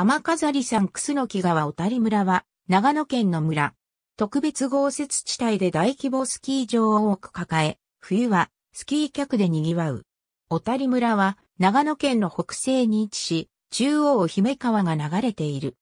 雨飾り山楠木川小谷村は、長野県の村。特別豪雪地帯で大規模スキー場を多く抱え、冬はスキー客で賑わう。小谷村は、長野県の北西に位置し、中央を姫川が流れている。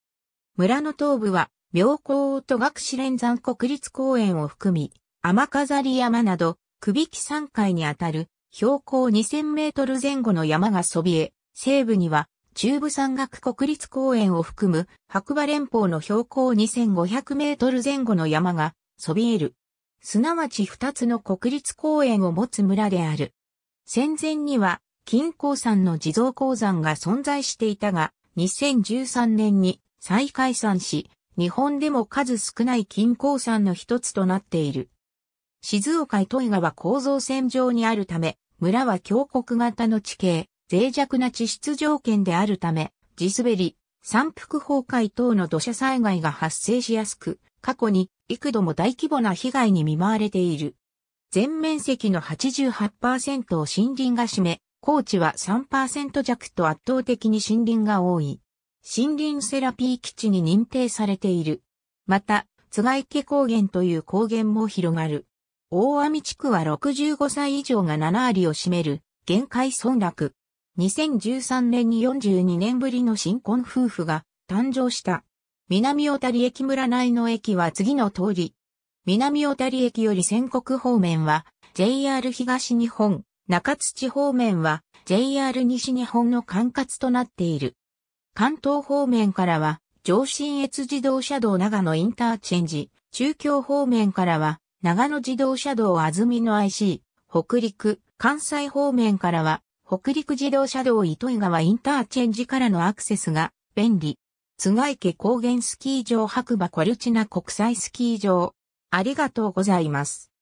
村の東部は、妙高音学士連山国立公園を含み、雨飾り山など、首木山階にあたる、標高2000メートル前後の山がそびえ、西部には中部山岳国立公園を含む白馬連峰の標高2500メートル前後の山がそびえる。すなわち二つの国立公園を持つ村である。戦前には金鉱山の地蔵鉱山が存在していたが、2013年に再解散し、日本でも数少ない金鉱山の一つとなっている。静岡糸井川構造線上にあるため、村は峡谷型の地形、脆弱な地質条件であるため、地滑り、山腹崩壊等の土砂災害が発生しやすく、過去に幾度も大規模な被害に見舞われている。全面積の88%を森林が占め、高地は3%弱と圧倒的に森林が多い。森林セラピー基地に認定されている。また、津賀池高原という高原も広がる。大網地区は65歳以上が7割を占める、限界村落。2013年に42年ぶりの新婚夫婦が誕生した。南小谷駅村内の駅は次の通り。南小谷駅より仙国方面は JR 東日本、中土方面は JR 西日本の管轄となっている。関東方面からは上信越自動車道長野インターチェンジ、中京方面からは長野自動車道安曇の IC、北陸、関西方面からは北陸自動車道糸魚川インターチェンジからのアクセスが便利。津賀池高原スキー場白馬コルチナ国際スキー場。ありがとうございます。